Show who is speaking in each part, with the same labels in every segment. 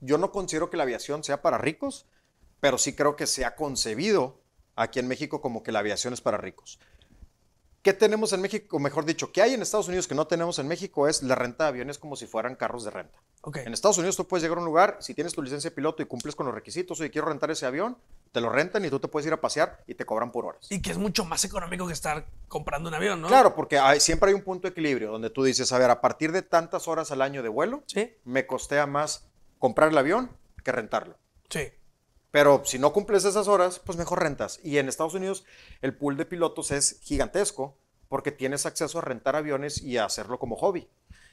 Speaker 1: yo no considero que la aviación sea para ricos, pero sí creo que se ha concebido aquí en México como que la aviación es para ricos. ¿Qué tenemos en México? Mejor dicho, ¿qué hay en Estados Unidos que no tenemos en México? Es la renta de aviones como si fueran carros de renta. En Estados Unidos tú puedes llegar a un lugar, si tienes tu licencia de piloto y cumples con los requisitos, oye, quiero rentar ese avión, te lo rentan y tú te puedes ir a pasear y te cobran por horas. Y que es
Speaker 2: mucho más económico que estar comprando un avión, ¿no? Claro, porque siempre
Speaker 1: hay un punto de equilibrio donde tú dices, a ver, a partir de tantas horas al año de vuelo, ¿Sí? me costea más comprar el avión que rentarlo. Sí. Pero si no cumples esas horas, pues mejor rentas. Y en Estados Unidos el pool de pilotos es gigantesco porque tienes acceso a rentar aviones y a hacerlo como hobby.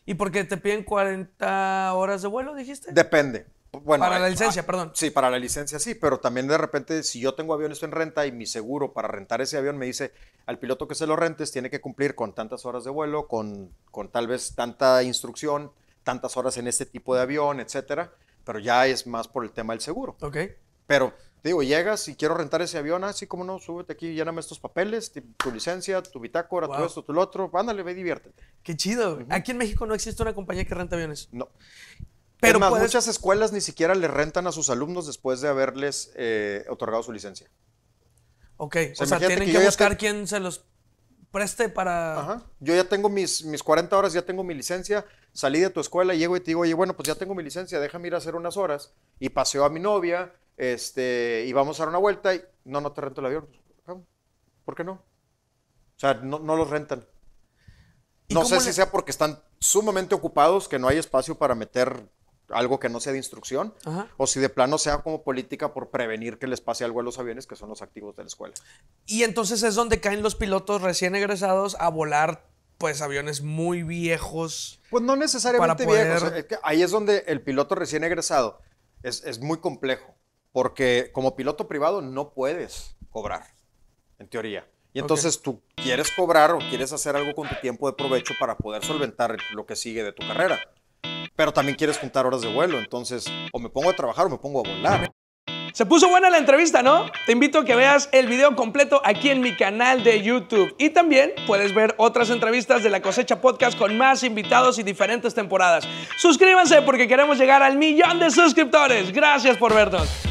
Speaker 2: ¿Y por qué te piden 40 horas de vuelo, dijiste? Depende.
Speaker 1: Bueno, para la licencia, perdón. Sí, para la licencia sí, pero también de repente si yo tengo aviones en renta y mi seguro para rentar ese avión me dice al piloto que se lo rentes tiene que cumplir con tantas horas de vuelo, con, con tal vez tanta instrucción, tantas horas en este tipo de avión, etcétera, pero ya es más por el tema del seguro. Ok. Pero digo, llegas y quiero rentar ese avión, así ah, como no, súbete aquí, lléname estos papeles, tu licencia, tu bitácora, todo esto, tu lo otro, ándale, ve, diviértete.
Speaker 2: Qué chido. Aquí en México no existe una compañía que renta aviones. No.
Speaker 1: Pero muchas escuelas ni siquiera le rentan a sus alumnos después de haberles eh, otorgado su licencia.
Speaker 2: Ok, o sea, tienen que, buscar quién se los preste para... Ajá.
Speaker 1: Yo ya tengo mis, mis 40 horas, ya tengo mi licencia, salí de tu escuela, llego y te digo, oye, bueno, pues ya tengo mi licencia, déjame ir a hacer unas horas. Y paseo a mi novia, este, y vamos a dar una vuelta y no, no te rento el avión. Pues, ¿Por qué no? O sea, no, los rentan. No sé si sea porque están sumamente ocupados, que no hay espacio para meter algo que no sea de instrucción, o si de plano sea como política por prevenir que les pase algo a los aviones, que son los activos de la
Speaker 2: escuela. Y entonces es donde caen los pilotos recién egresados a volar pues aviones muy viejos. Pues no necesariamente viejos.
Speaker 1: ahí es donde el piloto recién egresado es, muy complejo, porque como piloto privado no puedes cobrar, en teoría. Y entonces tú quieres cobrar o quieres hacer algo con tu tiempo de provecho para poder solventar lo que sigue de tu carrera. Pero también quieres juntar horas de vuelo, entonces o me pongo a trabajar o me pongo a volar.
Speaker 2: Se puso buena la entrevista, ¿no? Te invito a que veas el video completo aquí en mi canal de YouTube. Y también puedes ver otras entrevistas de la cosecha podcast con más invitados y diferentes temporadas. Suscríbanse porque queremos llegar al millón de suscriptores. Gracias por vernos.